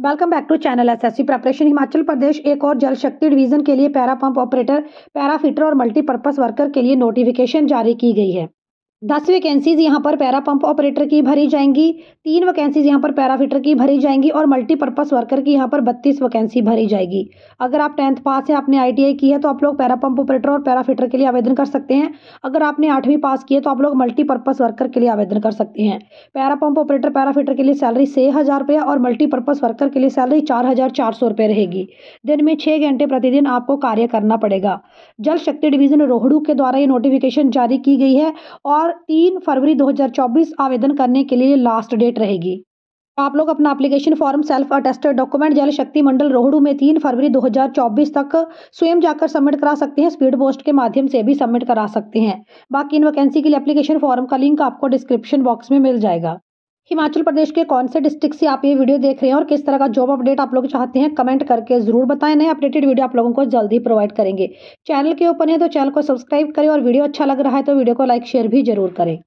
welcome back to channel SSC preparation Himachal Pradesh एक और Jal Shakti division के लिए para pump operator para fitter और मल्टीपर्पज वर्कर के लिए नोटिफिकेशन जारी की गई है दस वैकेंसीज यहाँ पर पैरा पंप ऑपरेटर की भरी जाएंगी तीन वैकेंसीज यहाँ पर पैराफिटर की भरी जाएंगी और मल्टीपर्पज वर्कर की यहाँ पर बत्तीस वैकेंसी भरी जाएगी अगर आप टेंथ पास है आपने आईटीआई की है तो आप लोग पैरा पंप ऑपरेटर और फिटर के लिए आवेदन कर सकते हैं अगर आपने आठवीं पास की है तो आप लोग मल्टीपर्पज़ वर्कर के लिए आवेदन कर सकते हैं पैरा पंप ऑपरेटर फिटर के लिए सैलरी छह हज़ार रुपये और मल्टीपर्पज़ वर्कर के लिए सैलरी चार हज़ार चार सौ रुपये रहेगी दिन में छह घंटे प्रतिदिन आपको कार्य करना पड़ेगा जल शक्ति डिवीज़न रोहड़ू के द्वारा ये नोटिफिकेशन जारी की गई है और तीन फरवरी 2024 आवेदन करने के लिए लास्ट डेट रहेगी आप लोग अपना application form self attested document Jal Shakti मंडल रोहड़ू में तीन फरवरी 2024 तक स्वयं जाकर सबमिट करा सकते हैं स्पीड पोस्ट के माध्यम से भी सबमिट करा सकते हैं बाकी इन वैकेंसी के लिए एप्लीकेशन फॉर्म का लिंक आपको डिस्क्रिप्शन बॉक्स में मिल जाएगा हिमाचल प्रदेश के कौन से डिस्ट्रिक्ट से आप ये वीडियो देख रहे हैं और किस तरह का जॉब अपडेट आप लोग चाहते हैं कमेंट करके जरूर बताएं नए अपडेटेड वीडियो आप लोगों को जल्दी प्रोवाइड करेंगे चैनल के ऊपर है तो चैनल को सब्सक्राइब करें और वीडियो अच्छा लग रहा है तो वीडियो को लाइक शेयर भी जरूर करें